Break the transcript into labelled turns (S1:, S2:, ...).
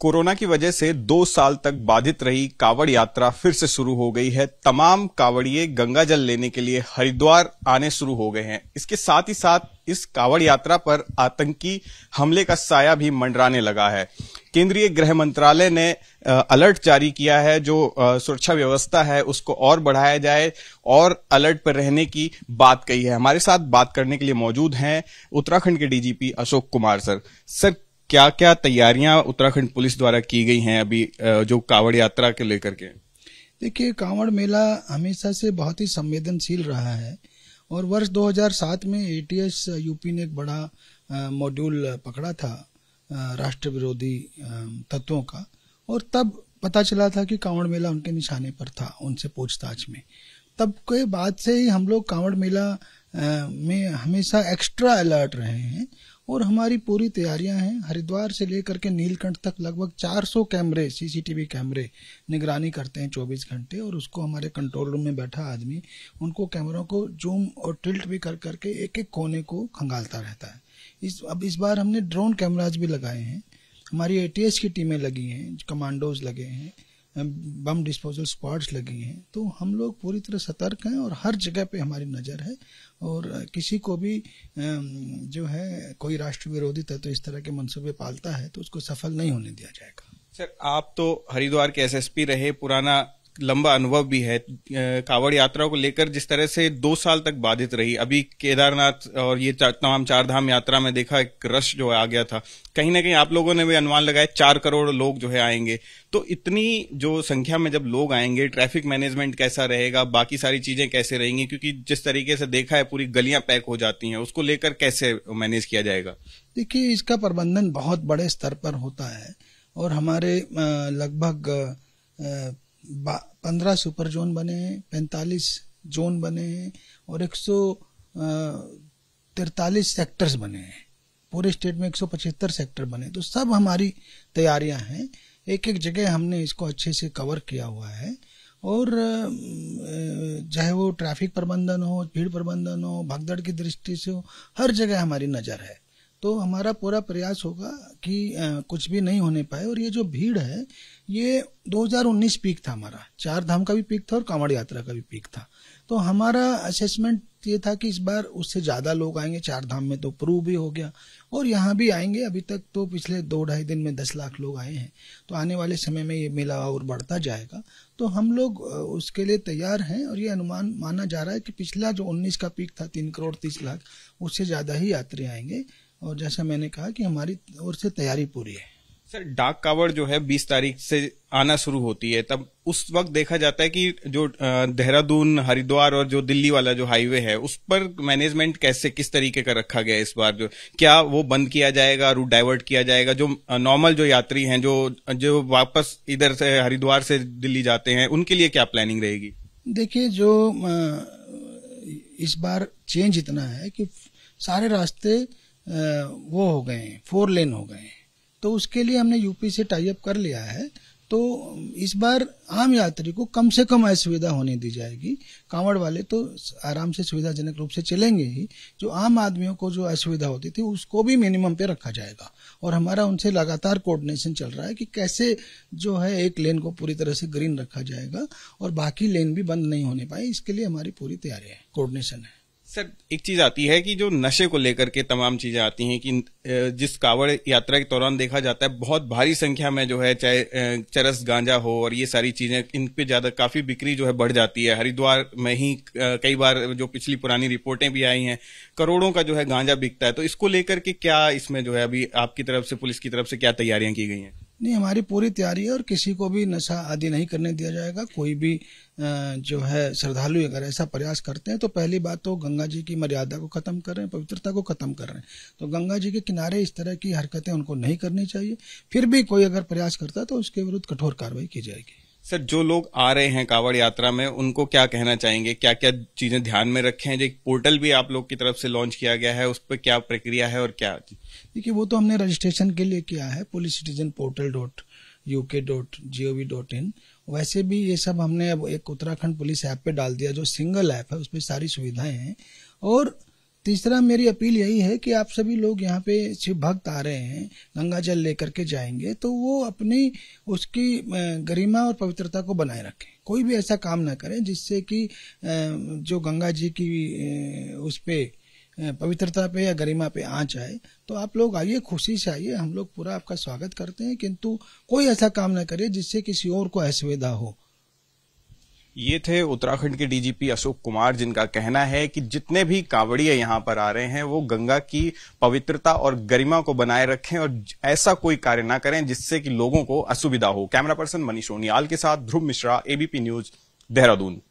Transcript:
S1: corona की वजह से दो साल तक बाधित रही कावड़ यात्रा फिर से शुरू हो गई है तमाम कावड़िए गंगा जल लेने के लिए हरिद्वार आने शुरू हो गए हैं इसके साथ ही साथ इस कावड़ यात्रा पर आतंकी हमले का साया भी मंडराने लगा है केंद्रीय गृह मंत्रालय ने अलर्ट जारी किया है जो सुरक्षा व्यवस्था है उसको और बढ़ाया जाए और अलर्ट पर रहने की बात कही है हमारे साथ बात करने के लिए मौजूद हैं उत्तराखंड के DGP Ashok Kumar sir sir क्या क्या तैयारियां उत्तराखंड पुलिस द्वारा की गई हैं अभी जो कांवड़ यात्रा के लेकर के
S2: देखिए कांवड़ मेला हमेशा से बहुत ही संवेदनशील रहा है और वर्ष 2007 में एटीएस यूपी ने एक बड़ा मॉड्यूल पकड़ा था राष्ट्र विरोधी तत्वों का और तब पता चला था कि कांवड़ मेला उनके निशाने पर था उनसे पूछताछ में तब के बाद से ही हम लोग कांवड़ मेला में हमेशा एक्स्ट्रा अलर्ट रहे हैं और हमारी पूरी तैयारियां हैं हरिद्वार से लेकर के नीलकंठ तक लगभग 400 कैमरे सीसीटीवी कैमरे निगरानी करते हैं 24 घंटे और उसको हमारे कंट्रोल रूम में बैठा आदमी उनको कैमरों को जूम और टिल्ट भी कर करके एक एक कोने को खंगालता रहता है इस अब इस बार हमने ड्रोन कैमराज भी लगाए हैं हमारी ए की टीमें लगी हैं कमांडोज लगे हैं बम डिस्पोजल स्क्वाड्स लगी हैं तो हम लोग पूरी तरह सतर्क हैं और हर जगह पे हमारी नज़र है और किसी को भी जो है कोई राष्ट्र विरोधी तत्व इस तरह के मंसूबे पालता है तो उसको सफल नहीं होने दिया जाएगा
S1: सर आप तो हरिद्वार के एसएसपी रहे पुराना लंबा अनुभव भी है कावड़ यात्रा को लेकर जिस तरह से दो साल तक बाधित रही अभी केदारनाथ और ये तमाम चार धाम यात्रा में देखा एक रश जो आ गया था कहीं ना कहीं आप लोगों ने भी अनुमान लगाया चार करोड़ लोग जो है आएंगे तो इतनी जो संख्या में जब लोग आएंगे ट्रैफिक मैनेजमेंट कैसा रहेगा बाकी सारी चीजें कैसे रहेंगी क्योंकि जिस तरीके से देखा है पूरी गलियां पैक हो जाती हैं उसको लेकर कैसे मैनेज किया जाएगा
S2: देखिए इसका प्रबंधन बहुत बड़े स्तर पर होता है और हमारे लगभग पंद्रह सुपर जोन बने हैं पैंतालीस जोन बने हैं और एक सौ तिरतालीस सेक्टर्स बने हैं पूरे स्टेट में एक सौ पचहत्तर सेक्टर बने तो सब हमारी तैयारियां हैं एक एक जगह हमने इसको अच्छे से कवर किया हुआ है और चाहे वो ट्रैफिक प्रबंधन हो भीड़ प्रबंधन हो भगदड़ की दृष्टि से हो हर जगह हमारी नज़र है तो हमारा पूरा प्रयास होगा कि आ, कुछ भी नहीं होने पाए और ये जो भीड़ है ये 2019 पीक था हमारा चार धाम का भी पीक था और कांवड़ यात्रा का भी पीक था तो हमारा असेसमेंट ये था कि इस बार उससे ज़्यादा लोग आएंगे चार धाम में तो प्रूव भी हो गया और यहाँ भी आएंगे अभी तक तो पिछले दो ढाई दिन में दस लाख लोग आए हैं तो आने वाले समय में ये मेला और बढ़ता जाएगा तो हम लोग उसके लिए तैयार हैं और ये अनुमान माना जा रहा है कि पिछला जो उन्नीस का पीक था तीन करोड़ तीस लाख उससे ज़्यादा ही यात्री आएंगे और जैसा मैंने कहा कि हमारी ओर से तैयारी पूरी है
S1: सर डाक कावड़ जो है 20 तारीख से आना शुरू होती है तब उस वक्त देखा जाता है कि जो देहरादून हरिद्वार और जो दिल्ली वाला जो हाईवे है उस पर मैनेजमेंट कैसे किस तरीके का रखा गया इस बार जो क्या वो बंद किया जाएगा रूट डाइवर्ट किया जाएगा जो नॉर्मल जो यात्री हैं जो जो वापस इधर से हरिद्वार से दिल्ली जाते हैं उनके लिए क्या प्लानिंग रहेगी
S2: देखिए जो इस बार चेंज इतना है कि सारे रास्ते वो हो गए फोर लेन हो गए तो उसके लिए हमने यूपी से टाई अप कर लिया है तो इस बार आम यात्री को कम से कम असुविधा होने दी जाएगी कांवड़ वाले तो आराम से सुविधाजनक रूप से चलेंगे ही जो आम आदमियों को जो असुविधा होती थी उसको भी मिनिमम पे रखा जाएगा और हमारा उनसे लगातार कोऑर्डिनेशन चल रहा है कि कैसे जो है एक लेन को पूरी तरह से ग्रीन रखा जाएगा और बाकी लेन भी बंद नहीं होने पाए इसके लिए हमारी पूरी तैयारी है कोऑर्डिनेशन है
S1: सर एक चीज आती है कि जो नशे को लेकर के तमाम चीजें आती हैं कि जिस कावड़ यात्रा के दौरान देखा जाता है बहुत भारी संख्या में जो है चाहे चरस गांजा हो और ये सारी चीजें इन पे ज्यादा काफी बिक्री जो है बढ़ जाती है हरिद्वार में ही कई बार जो पिछली पुरानी रिपोर्टें भी आई हैं करोड़ों का जो है गांजा बिकता है तो इसको लेकर के क्या इसमें जो है अभी आपकी तरफ से पुलिस की तरफ से क्या तैयारियां की गई हैं नहीं
S2: हमारी पूरी तैयारी है और किसी को भी नशा आदि नहीं करने दिया जाएगा कोई भी जो है श्रद्धालु अगर ऐसा प्रयास करते हैं तो पहली बात तो गंगा जी की मर्यादा को ख़त्म कर रहे हैं पवित्रता को ख़त्म कर रहे हैं तो गंगा जी के किनारे इस तरह की हरकतें उनको नहीं करनी चाहिए फिर भी कोई अगर प्रयास करता है तो उसके विरुद्ध कठोर कार्रवाई की जाएगी
S1: सर जो लोग आ रहे हैं कावड़ यात्रा में उनको क्या कहना चाहेंगे क्या क्या चीजें ध्यान में रखें जो पोर्टल भी आप लोग की तरफ से लॉन्च किया गया है उस पर क्या प्रक्रिया है और क्या
S2: देखिए वो तो हमने रजिस्ट्रेशन के लिए किया है police citizen portal dot UK dot G dot in वैसे भी ये सब हमने अब एक उत्तराखंड पुलिस ऐप पे डाल दिया जो सिंगल ऐप है उसमें सारी सुविधाएं हैं और तीसरा मेरी अपील यही है कि आप सभी लोग यहाँ पे शिव भक्त आ रहे हैं गंगा जल लेकर के जाएंगे तो वो अपनी उसकी गरिमा और पवित्रता को बनाए रखें कोई भी ऐसा काम ना करें जिससे कि जो गंगा जी की उस पर पवित्रता पे या गरिमा पे आँच आए तो आप लोग आइए खुशी से आइए हम लोग पूरा आपका स्वागत करते हैं किंतु कोई ऐसा काम ना करिए जिससे किसी और को असुविधा हो
S1: ये थे उत्तराखंड के डीजीपी अशोक कुमार जिनका कहना है कि जितने भी कावड़िए यहाँ पर आ रहे हैं वो गंगा की पवित्रता और गरिमा को बनाए रखें और ऐसा कोई कार्य ना करें जिससे कि लोगों को असुविधा हो कैमरा पर्सन मनीष सोनियाल के साथ ध्रुव मिश्रा एबीपी न्यूज देहरादून